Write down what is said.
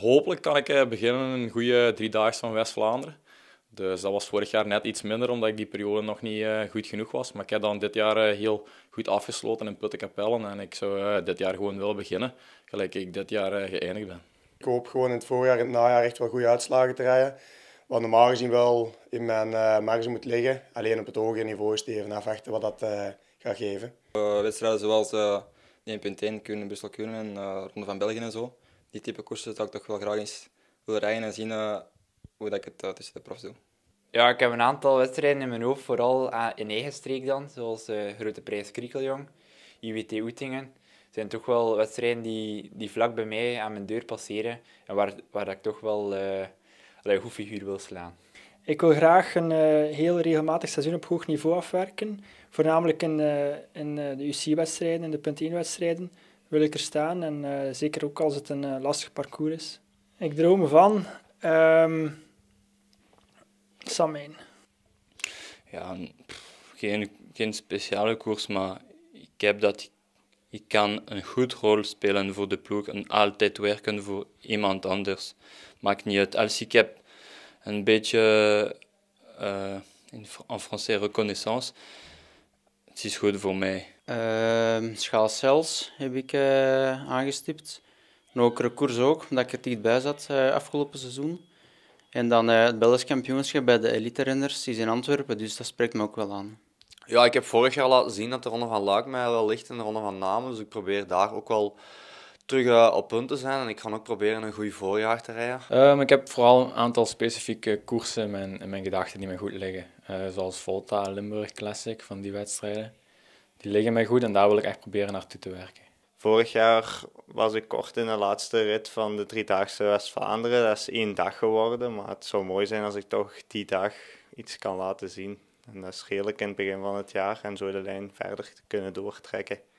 hopelijk kan ik eh, beginnen een goede dagen van West-Vlaanderen. Dus dat was vorig jaar net iets minder, omdat ik die periode nog niet eh, goed genoeg was. Maar ik heb dan dit jaar eh, heel goed afgesloten in Puttenkapellen. En ik zou dit jaar gewoon willen beginnen, gelijk ik dit jaar geëindigd ben. Ik hoop gewoon in het voorjaar en het najaar echt wel goede uitslagen te rijden. Wat normaal gezien wel in mijn marge moet liggen. Alleen op het hogere niveau is het even afwachten wat dat gaat geven. wedstrijden zoals 1.1 kunnen Brussel kunnen en Ronde van België en zo die type koersen zou ik toch wel graag eens willen rijden en zien eh, hoe dat ik het eh, tussen de profs doe. Ja, ik heb een aantal wedstrijden in mijn hoofd, vooral eh, in eigen streek dan, zoals de Grote Prijs Kriekeljong, IWT Oetingen. Het zijn toch wel wedstrijden die, die vlak bij mij aan mijn deur passeren en waar, waar ik toch wel een goed figuur wil slaan. Ik wil graag een heel regelmatig seizoen op hoog niveau afwerken, voornamelijk in, in de UC-wedstrijden en de punt 1-wedstrijden wil ik er staan. En eh, zeker ook als het een eh, lastig parcours is. Ik droom van um, ehm, Samijn. Ja, geen, geen speciale koers, maar ik heb dat ik kan een goed rol spelen voor de ploeg en altijd werken voor iemand anders. Maakt niet uit. Als ik heb een beetje uh, in, in Franse Français reconnaissance, het is goed voor mij. Uh, schaal Cels heb ik eh, aangestipt. Een ook recours ook, omdat ik er dichtbij zat eh, afgelopen seizoen. En dan eh, het Belgisch kampioenschap bij de elite renners is in Antwerpen, dus dat spreekt me ook wel aan. Ja, ik heb vorig jaar laten zien dat de Ronde van Luik mij wel ligt en de Ronde van Namen. Dus ik probeer daar ook wel terug op punten zijn en ik ga ook proberen een goede voorjaar te rijden? Ehm, ik heb vooral een aantal specifieke koersen in mijn, in mijn gedachten die mij goed liggen. Eh, zoals Volta, Limburg Classic, van die wedstrijden. Die liggen mij goed en daar wil ik echt proberen naartoe te werken. Vorig jaar was ik kort in de laatste rit van de Driedaagse West-Vlaanderen. Dat is één dag geworden, maar het zou mooi zijn als ik toch die dag iets kan laten zien. En dat is redelijk in het begin van het jaar en zo de lijn verder te kunnen doortrekken.